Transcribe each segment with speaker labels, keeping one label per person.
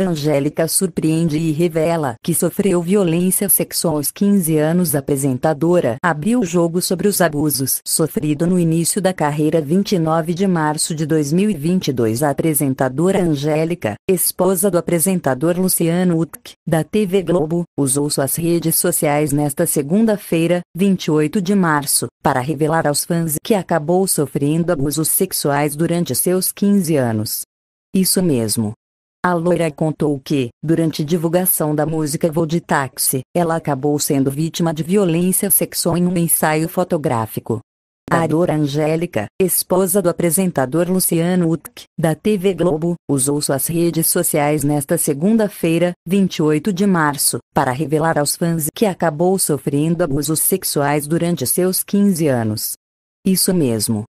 Speaker 1: Angélica surpreende e revela que sofreu violência sexual aos 15 anos. apresentadora abriu o jogo sobre os abusos sofrido no início da carreira 29 de março de 2022. A apresentadora Angélica, esposa do apresentador Luciano Utk, da TV Globo, usou suas redes sociais nesta segunda-feira, 28 de março, para revelar aos fãs que acabou sofrendo abusos sexuais durante seus 15 anos. Isso mesmo. A loira contou que, durante divulgação da música Vou de Táxi, ela acabou sendo vítima de violência sexual em um ensaio fotográfico. A Dora Angélica, esposa do apresentador Luciano Utk, da TV Globo, usou suas redes sociais nesta segunda-feira, 28 de março, para revelar aos fãs que acabou sofrendo abusos sexuais durante seus 15 anos. Isso mesmo,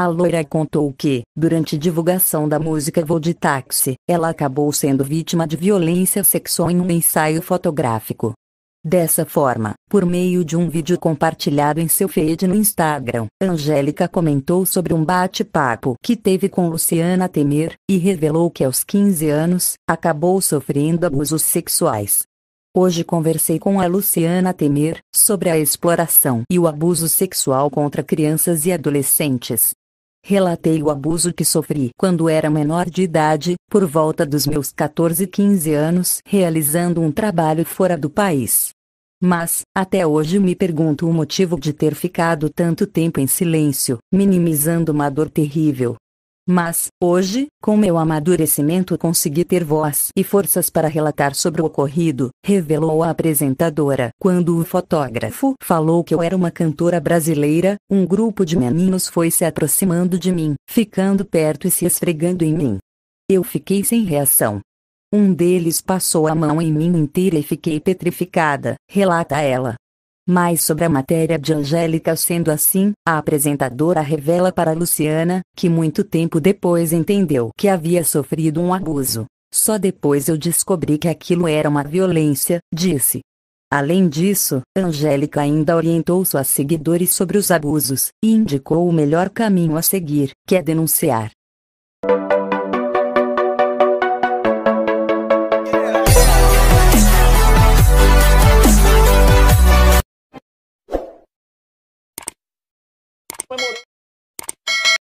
Speaker 1: a loira contou que, durante divulgação da música Vou de Táxi, ela acabou sendo vítima de violência sexual em um ensaio fotográfico. Dessa forma, por meio de um vídeo compartilhado em seu feed no Instagram, Angélica comentou sobre um bate-papo que teve com Luciana Temer e revelou que aos 15 anos acabou sofrendo abusos sexuais. Hoje conversei com a Luciana Temer sobre a exploração e o abuso sexual contra crianças e adolescentes. Relatei o abuso que sofri quando era menor de idade, por volta dos meus 14 e 15 anos, realizando um trabalho fora do país. Mas, até hoje me pergunto o motivo de ter ficado tanto tempo em silêncio, minimizando uma dor terrível, mas, hoje, com meu amadurecimento consegui ter voz e forças para relatar sobre o ocorrido, revelou a apresentadora. Quando o fotógrafo falou que eu era uma cantora brasileira, um grupo de meninos foi se aproximando de mim, ficando perto e se esfregando em mim. Eu fiquei sem reação. Um deles passou a mão em mim inteira e fiquei petrificada, relata ela mais sobre a matéria de Angélica. Sendo assim, a apresentadora revela para Luciana que muito tempo depois entendeu que havia sofrido um abuso. Só depois eu descobri que aquilo era uma violência, disse. Além disso, Angélica ainda orientou suas seguidores sobre os abusos e indicou o melhor caminho a seguir, que é denunciar. me